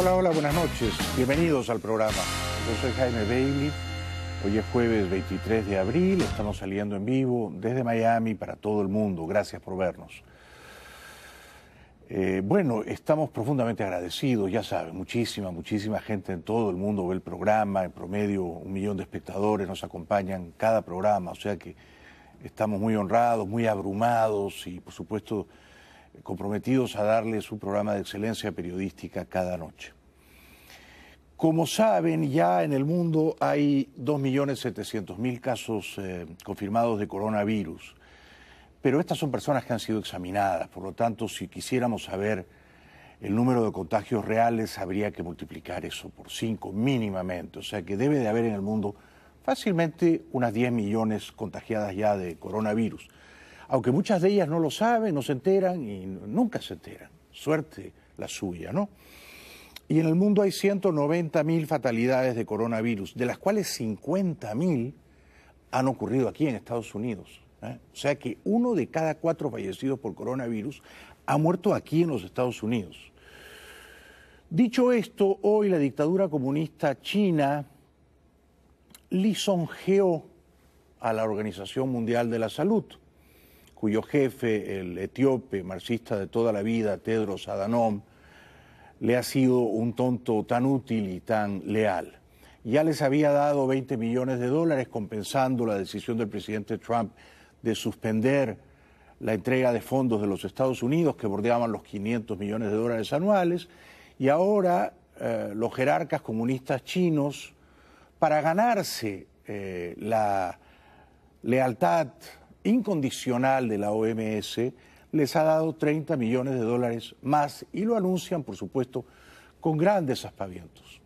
Hola, hola, buenas noches. Bienvenidos al programa. Yo soy Jaime Bailey. Hoy es jueves 23 de abril. Estamos saliendo en vivo desde Miami para todo el mundo. Gracias por vernos. Eh, bueno, estamos profundamente agradecidos, ya saben, muchísima, muchísima gente en todo el mundo ve el programa, en promedio un millón de espectadores nos acompañan cada programa, o sea que estamos muy honrados, muy abrumados y por supuesto comprometidos a darle su programa de excelencia periodística cada noche. Como saben, ya en el mundo hay 2.700.000 casos eh, confirmados de coronavirus, pero estas son personas que han sido examinadas, por lo tanto, si quisiéramos saber el número de contagios reales, habría que multiplicar eso por 5 mínimamente, o sea que debe de haber en el mundo fácilmente unas 10 millones contagiadas ya de coronavirus aunque muchas de ellas no lo saben, no se enteran y nunca se enteran. Suerte la suya, ¿no? Y en el mundo hay 190.000 fatalidades de coronavirus, de las cuales 50.000 han ocurrido aquí en Estados Unidos. ¿eh? O sea que uno de cada cuatro fallecidos por coronavirus ha muerto aquí en los Estados Unidos. Dicho esto, hoy la dictadura comunista china lisonjeó a la Organización Mundial de la Salud cuyo jefe, el etíope marxista de toda la vida, Tedros Adhanom, le ha sido un tonto tan útil y tan leal. Ya les había dado 20 millones de dólares compensando la decisión del presidente Trump de suspender la entrega de fondos de los Estados Unidos que bordeaban los 500 millones de dólares anuales y ahora eh, los jerarcas comunistas chinos para ganarse eh, la lealtad incondicional de la OMS les ha dado 30 millones de dólares más y lo anuncian, por supuesto, con grandes aspavientos.